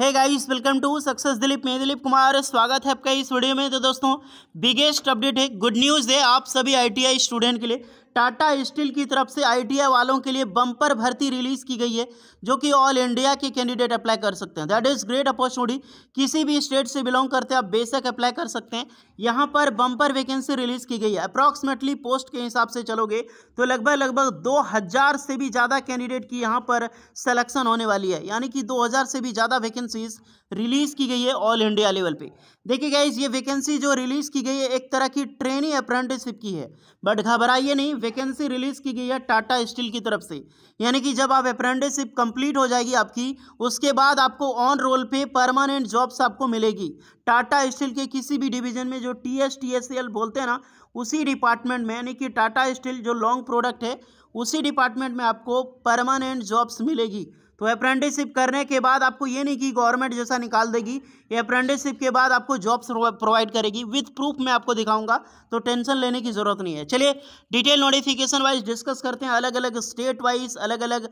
है guys welcome to success Dilip मैं दिलीप कुमार स्वागत है आपका इस वीडियो में तो दोस्तों बिगेस्ट अपडेट है गुड न्यूज़ है आप सभी आईटीआई स्टूडेंट के लिए टाटा स्टील की तरफ से आई वालों के लिए बम्पर भर्ती रिलीज की गई है जो कि ऑल इंडिया के कैंडिडेट अप्लाई कर सकते हैं दैट इज ग्रेट अपॉर्चुनिटी किसी भी स्टेट से बिलोंग करते हैं आप बेसक अप्लाई कर सकते हैं यहाँ पर बम्पर वैकेंसी रिलीज की गई है अप्रॉक्सीमेटली पोस्ट के हिसाब से चलोगे तो लगभग लगभग दो हजार से भी ज़्यादा कैंडिडेट की यहाँ पर सेलेक्शन होने वाली है यानी कि दो हजार से भी ज़्यादा वैकेंसीज रिलीज की गई है ऑल इंडिया लेवल पर देखिए गाइज ये वैकेंसी जो रिलीज़ की गई है एक तरह की ट्रेनिंग अप्रेंटिसशिप की है बट घबराइए नहीं वैकेंसी रिलीज़ की गई है टाटा स्टील की तरफ से यानी कि जब आप अप्रेंटिसशिप कंप्लीट हो जाएगी आपकी उसके बाद आपको ऑन रोल पे परमानेंट जॉब्स आपको मिलेगी टाटा स्टील के किसी भी डिवीजन में जो T S T S L बोलते हैं ना उसी डिपार्टमेंट में यानी कि टाटा स्टील जो लॉन्ग प्रोडक्ट है उसी डिपार्टमेंट में आपको परमानेंट जॉब्स मिलेगी तो अप्रेंटिसशिप करने के बाद आपको ये नहीं कि गवर्नमेंट जैसा निकाल देगी ये अप्रेंटिसशिप के बाद आपको जॉब्स प्रोवाइड करेगी विथ प्रूफ मैं आपको दिखाऊंगा तो टेंशन लेने की ज़रूरत नहीं है चलिए डिटेल नोटिफिकेशन वाइज डिस्कस करते हैं अलग अलग स्टेट वाइज अलग अलग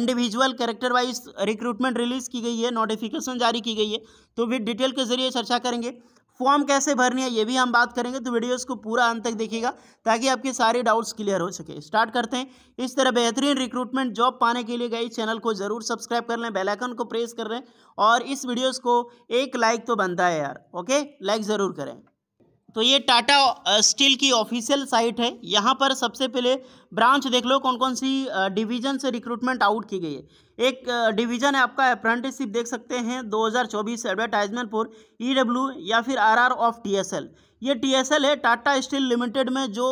individual character wise recruitment release की गई है नोटिफिकेशन जारी की गई है तो विथ डिटेल के जरिए चर्चा करेंगे फॉर्म कैसे भरनी है ये भी हम बात करेंगे तो वीडियोस को पूरा अंत तक देखिएगा ताकि आपके सारे डाउट्स क्लियर हो सके स्टार्ट करते हैं इस तरह बेहतरीन रिक्रूटमेंट जॉब पाने के लिए गई चैनल को जरूर सब्सक्राइब कर लें बेलाइकन को प्रेस कर लें और इस वीडियोज़ को एक लाइक तो बनता है यार ओके लाइक ज़रूर करें तो ये टाटा स्टील की ऑफिशियल साइट है यहाँ पर सबसे पहले ब्रांच देख लो कौन कौन सी डिवीजन से रिक्रूटमेंट आउट की गई है एक डिवीजन है आपका अप्रेंटिसशिप देख सकते हैं 2024 एडवर्टाइजमेंट फॉर ई e या फिर आरआर ऑफ टीएसएल ये टीएसएल है टाटा स्टील लिमिटेड में जो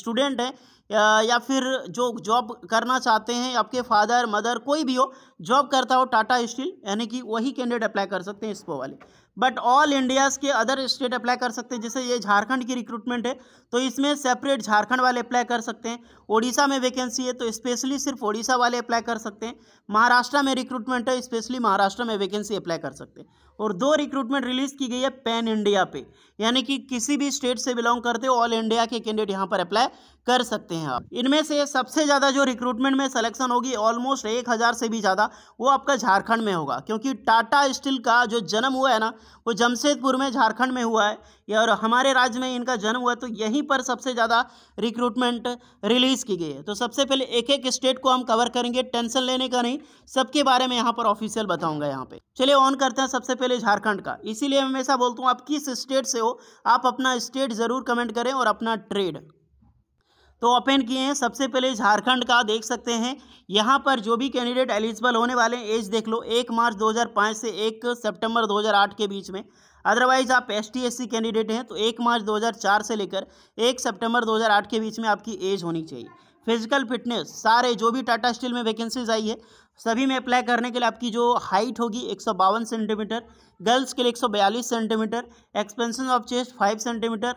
स्टूडेंट है या फिर जो जॉब करना चाहते हैं आपके फादर मदर कोई भी हो जॉब करता हो टाटा स्टील यानी कि वही कैंडिडेट अप्लाई कर सकते हैं इसपो वाले बट ऑल इंडियाज़ के अदर स्टेट अप्लाई कर सकते हैं जैसे ये झारखंड की रिक्रूटमेंट है तो इसमें सेपरेट झारखंड वाले अप्लाई कर सकते हैं ओडिशा में वैकेंसी है तो स्पेशली सिर्फ ओडिशा वाले अप्लाई कर सकते हैं महाराष्ट्र में रिक्रूटमेंट है स्पेशली महाराष्ट्र में वैकेंसी अप्लाई कर सकते हैं और दो रिक्रूटमेंट रिलीज़ की गई है पैन इंडिया पे यानी कि किसी भी स्टेट से बिलोंग करते हो ऑल इंडिया के कैंडिडेट यहाँ पर अप्लाई कर सकते हैं आप इनमें से सबसे ज़्यादा जो रिक्रूटमेंट में सिलेक्शन होगी ऑलमोस्ट एक हज़ार से भी ज़्यादा वो आपका झारखंड में होगा क्योंकि टाटा स्टील का जो जन्म हुआ है ना वो जमशेदपुर में झारखंड में हुआ है और हमारे राज्य में इनका जन्म हुआ तो यहीं पर सबसे ज़्यादा रिक्रूटमेंट रिलीज़ की गई है तो सबसे पहले एक एक स्टेट को हम कवर करेंगे टेंशन लेने का नहीं सबके बारे में यहाँ पर ऑफिशियल बताऊँगा यहाँ पर चलिए ऑन करते हैं सबसे पहले झारखंड का इसीलिए हमेशा बोलता हूँ आप किस स्टेट से हो आप अपना स्टेट ज़रूर कमेंट करें और अपना ट्रेड तो ओपन किए हैं सबसे पहले झारखंड का देख सकते हैं यहाँ पर जो भी कैंडिडेट एलिजिबल होने वाले हैं एज देख लो एक मार्च 2005 से एक सितंबर 2008 के बीच में अदरवाइज आप एस टी कैंडिडेट हैं तो एक मार्च 2004 से लेकर एक सितंबर 2008 के बीच में आपकी एज होनी चाहिए फिजिकल फिटनेस सारे जो भी टाटा स्टील में वैकेंसीज आई है सभी में अप्लाई करने के लिए आपकी जो हाइट होगी एक सेंटीमीटर गर्ल्स के लिए एक centimetre expansion of chest five centimetre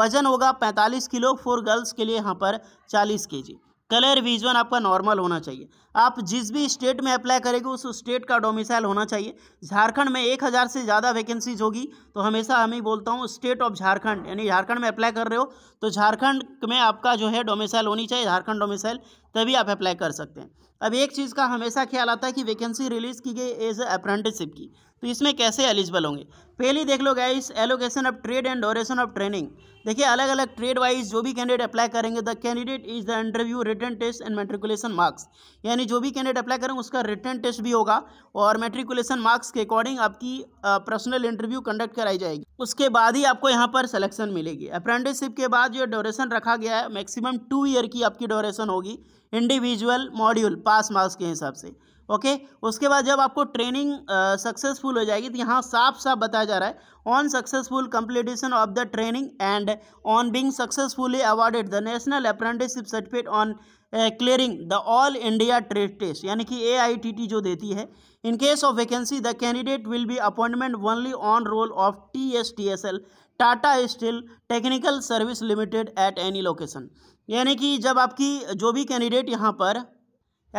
वजन होगा 45 किलो फॉर गर्ल्स के लिए यहाँ पर 40 केजी कलर विजन आपका नॉर्मल होना चाहिए आप जिस भी स्टेट में अप्लाई करेंगे उस स्टेट का डोमिसाइल होना चाहिए झारखंड में एक हज़ार से ज़्यादा वैकेंसीज होगी तो हमेशा हम ही बोलता हूँ स्टेट ऑफ झारखंड यानी झारखंड में अप्लाई कर रहे हो तो झारखंड में आपका जो है डोमिसाइल होनी चाहिए झारखंड डोमिसाइल तभी आप अप्लाई कर सकते हैं अब एक चीज़ का हमेशा ख्याल आता है कि वैकेंसी रिलीज़ की गई एज अप्रेंटिसशिप की तो इसमें कैसे एलिजिबल होंगे पहली देख लो guys allocation of trade and duration of training देखिए अलग अलग ट्रेड वाइज जो भी कैंडिडेट अप्लाई करेंगे the candidate is the interview written test and matriculation marks यानी जो भी कैंडिडेट अप्लाई करेंगे उसका रिटर्न टेस्ट भी होगा और मेट्रिकुलेशन मार्क्स के अकॉर्डिंग आपकी पर्सनल इंटरव्यू कंडक्ट कराई जाएगी उसके बाद ही आपको यहाँ पर सलेक्शन मिलेगी अप्रेंटिसशिप के बाद जो ड्योरेशन रखा गया है मैक्सिमम टू ईयर की आपकी ड्योरेशन होगी इंडिविजुअल मॉड्यूल पास मार्क्स के हिसाब से ओके उसके बाद जब आपको ट्रेनिंग सक्सेसफुल हो जाएगी तो यहाँ साफ साफ बताया जा रहा है on successful completion of the training and on being successfully awarded the national apprenticeship certificate on clearing the all India trade test यानी कि ए जो देती है in case of vacancy the candidate will be appointment only on roll of T S T S L Tata steel technical service limited at any location यानी कि जब आपकी जो भी कैंडिडेट यहाँ पर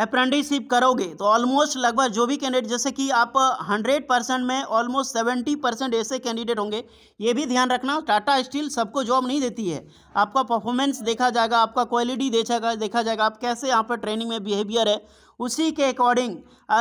अप्रेंटिसशिप करोगे तो ऑलमोस्ट लगभग जो भी कैंडिडेट जैसे कि आप 100 परसेंट में ऑलमोस्ट 70 परसेंट ऐसे कैंडिडेट होंगे ये भी ध्यान रखना टाटा स्टील सबको जॉब नहीं देती है आपका परफॉर्मेंस देखा जाएगा आपका क्वालिटी देखा देखा जाएगा आप कैसे यहाँ पर ट्रेनिंग में बिहेवियर है उसी के अकॉर्डिंग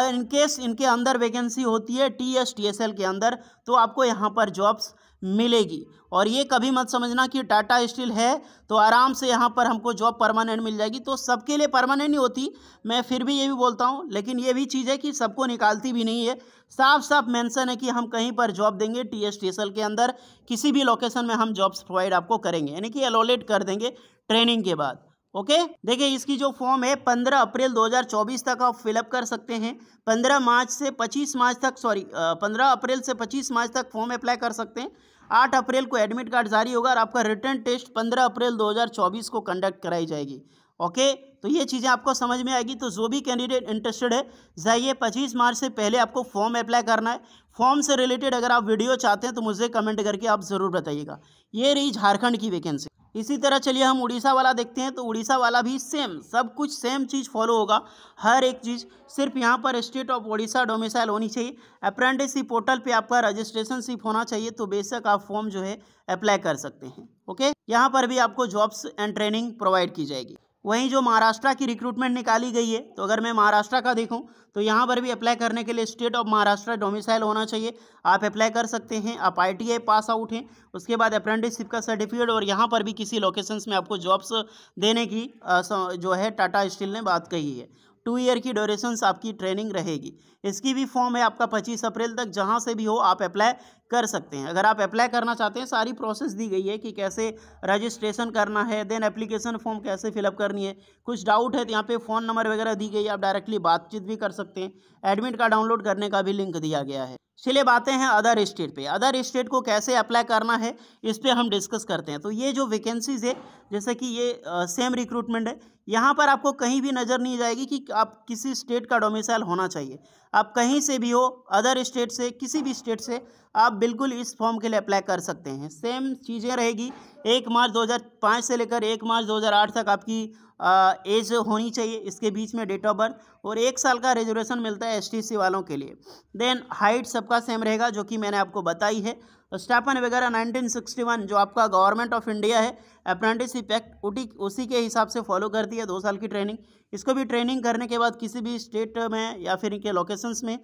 इनकेस इनके अंदर वैकेंसी होती है T S T S L के अंदर तो आपको यहाँ पर जॉब्स मिलेगी और ये कभी मत समझना कि टाटा स्टील है तो आराम से यहाँ पर हमको जॉब परमानेंट मिल जाएगी तो सबके लिए परमानेंट नहीं होती मैं फिर भी ये भी बोलता हूँ लेकिन ये भी चीज़ है कि सबको निकालती भी नहीं है साफ साफ मेंशन है कि हम कहीं पर जॉब देंगे T S T S L के अंदर किसी भी लोकेशन में हम जॉब्स प्रोवाइड आपको करेंगे यानी कि एलोलेट कर देंगे ट्रेनिंग के बाद ओके देखिए इसकी जो फॉर्म है 15 अप्रैल 2024 तक आप फिलअप कर सकते हैं 15 मार्च से 25 मार्च तक सॉरी 15 अप्रैल से 25 मार्च तक फॉर्म अप्लाई कर सकते हैं 8 अप्रैल को एडमिट कार्ड जारी होगा और आपका रिटर्न टेस्ट 15 अप्रैल 2024 को कंडक्ट कराई जाएगी ओके तो ये चीज़ें आपको समझ में आएगी तो जो भी कैंडिडेट इंटरेस्टेड है जाइए 25 मार्च से पहले आपको फॉर्म अप्लाई करना है फॉर्म से रिलेटेड अगर आप वीडियो चाहते हैं तो मुझे कमेंट करके आप ज़रूर बताइएगा ये रही झारखंड की वैकेंसी इसी तरह चलिए हम उड़ीसा वाला देखते हैं तो उड़ीसा वाला भी सेम सब कुछ सेम चीज़ फॉलो होगा हर एक चीज़ सिर्फ यहाँ पर स्टेट ऑफ उड़ीसा डोमिसाइल होनी चाहिए अप्रेंटिसशिप पोर्टल पे आपका रजिस्ट्रेशन सिर्फ होना चाहिए तो बेशक आप फॉर्म जो है अप्लाई कर सकते हैं ओके यहाँ पर भी आपको जॉब्स एंड ट्रेनिंग प्रोवाइड की जाएगी वहीं जो महाराष्ट्र की रिक्रूटमेंट निकाली गई है तो अगर मैं महाराष्ट्र का देखूं तो यहाँ पर भी अप्लाई करने के लिए स्टेट ऑफ महाराष्ट्र डोमिसाइल होना चाहिए आप अप्लाई कर सकते हैं आप आई पास आउट हैं उसके बाद अप्रेंटिसशिप का सर्टिफिकेट और यहाँ पर भी किसी लोकेशंस में आपको जॉब्स देने की जो है टाटा स्टील ने बात कही है टू ईयर की ड्यूरेशन आपकी ट्रेनिंग रहेगी इसकी भी फॉर्म है आपका पच्चीस अप्रैल तक जहाँ से भी हो आप अप्लाई कर सकते हैं अगर आप अप्लाई करना चाहते हैं सारी प्रोसेस दी गई है कि कैसे रजिस्ट्रेशन करना है देन एप्लीकेशन फॉर्म कैसे फिलअप करनी है कुछ डाउट है तो यहाँ पे फ़ोन नंबर वगैरह दी गई है आप डायरेक्टली बातचीत भी कर सकते हैं एडमिट कार्ड डाउनलोड करने का भी लिंक दिया गया है चलिए बातें हैं अदर स्टेट पे अदर स्टेट को कैसे अप्लाई करना है इस पर हम डिस्कस करते हैं तो ये जो वैकेंसीज है जैसे कि ये आ, सेम रिक्रूटमेंट है यहाँ पर आपको कहीं भी नज़र नहीं जाएगी कि आप किसी स्टेट का डोमिसाइल होना चाहिए आप कहीं से भी हो अदर स्टेट से किसी भी स्टेट से आप बिल्कुल इस फॉर्म के लिए अप्लाई कर सकते हैं सेम चीज़ें रहेगी एक मार्च दो से लेकर एक मार्च दो तक आपकी एज होनी चाहिए इसके बीच में डेट ऑफ बर्थ और एक साल का रिजर्वेशन मिलता है एस वालों के लिए देन हाइट सबका सेम रहेगा जो कि मैंने आपको बताई है स्टैपन वगैरह 1961 जो आपका गवर्नमेंट ऑफ इंडिया है अप्रेंटिसशिप एक्ट उटी उसी के हिसाब से फॉलो करती है दो साल की ट्रेनिंग इसको भी ट्रेनिंग करने के बाद किसी भी स्टेट में या फिर इनके लोकेशंस में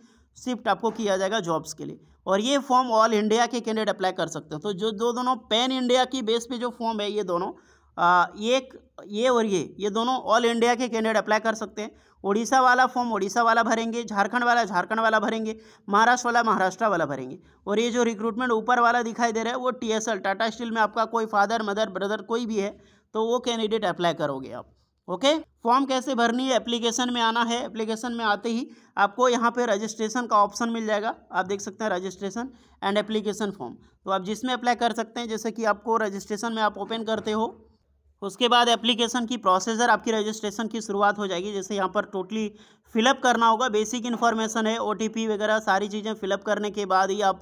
शिफ्ट आपको किया जाएगा जॉब्स के लिए और ये फॉर्म ऑल इंडिया के कैंडिडेट अप्लाई कर सकते हैं तो जो दो दोनों पैन इंडिया की बेस पे जो फॉर्म है ये दोनों आ, एक ये और ये ये दोनों ऑल इंडिया के कैंडिडेट अप्लाई कर सकते हैं ओडिशा वाला फॉर्म ओडिशा वाला भरेंगे झारखंड वाला झारखंड वाला भरेंगे महाराष्ट्र वाला महाराष्ट्र वाला भरेंगे और ये जो रिक्रूटमेंट ऊपर वाला दिखाई दे रहा है वो टीएसएल टाटा स्टील में आपका कोई फादर मदर ब्रदर कोई भी है तो वो कैंडिडेट अप्लाई करोगे आप ओके फॉर्म कैसे भरनी है एप्लीकेशन में आना है एप्लीकेशन में आते ही आपको यहाँ पर रजिस्ट्रेशन का ऑप्शन मिल जाएगा आप देख सकते हैं रजिस्ट्रेशन एंड एप्लीकेशन फॉर्म तो आप जिसमें अप्लाई कर सकते हैं जैसे कि आपको रजिस्ट्रेशन में आप ओपन करते हो उसके बाद एप्लीकेशन की प्रोसेसर आपकी रजिस्ट्रेशन की शुरुआत हो जाएगी जैसे यहाँ पर टोटली फिलअप करना होगा बेसिक इन्फॉर्मेशन है ओ वगैरह सारी चीज़ें फिलअप करने के बाद ही आप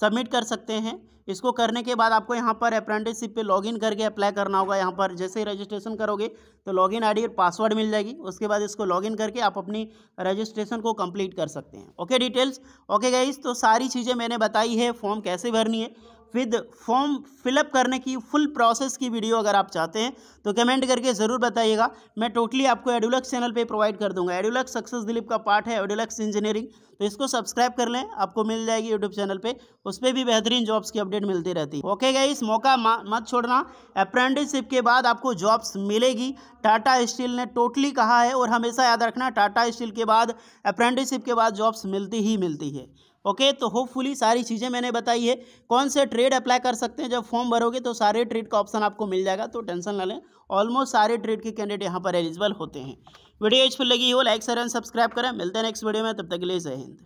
सबमिट कर सकते हैं इसको करने के बाद आपको यहाँ पर अप्रेंटिसशिप पे लॉगिन करके अप्लाई करना होगा यहाँ पर जैसे ही रजिस्ट्रेशन करोगे तो लॉगिन आईडी और पासवर्ड मिल जाएगी उसके बाद इसको लॉगिन करके आप अपनी रजिस्ट्रेशन को कंप्लीट कर सकते हैं ओके डिटेल्स ओके गाइज तो सारी चीज़ें मैंने बताई है फॉर्म कैसे भरनी है विद फॉर्म फिलअप करने की फुल प्रोसेस की वीडियो अगर आप चाहते हैं तो कमेंट करके ज़रूर बताइएगा मैं टोटली आपको एडुलक्स चैनल पे प्रोवाइड कर दूंगा एडुलक्स सक्सेस दिलीप का पार्ट है एडुलक्स इंजीनियरिंग तो इसको सब्सक्राइब कर लें आपको मिल जाएगी यूट्यूब चैनल पे उस पर भी बेहतरीन जॉब्स की अपडेट मिलती रहती है ओके गई मौका मत छोड़ना अप्रेंटिसशिप के बाद आपको जॉब्स मिलेगी टाटा स्टील ने टोटली कहा है और हमेशा याद रखना टाटा स्टील के बाद अप्रेंटिसशिप के बाद जॉब्स मिलती ही मिलती है ओके तो होपफुली सारी चीज़ें मैंने बताई है कौन से ट्रेड अप्लाई कर सकते हैं जब फॉर्म भरोगे तो सारे ट्रेड का ऑप्शन आपको मिल जाएगा तो टेंशन ना लें ऑलमोस्ट सारे ट्रेड के कैंडिडेट यहाँ पर एलिजिबल होते हैं वीडियो इस पर लगी हो लाइक शेयर एंड सब्सक्राइब करें मिलते हैं नेक्स्ट वीडियो में तब तक के लिए जय हिंद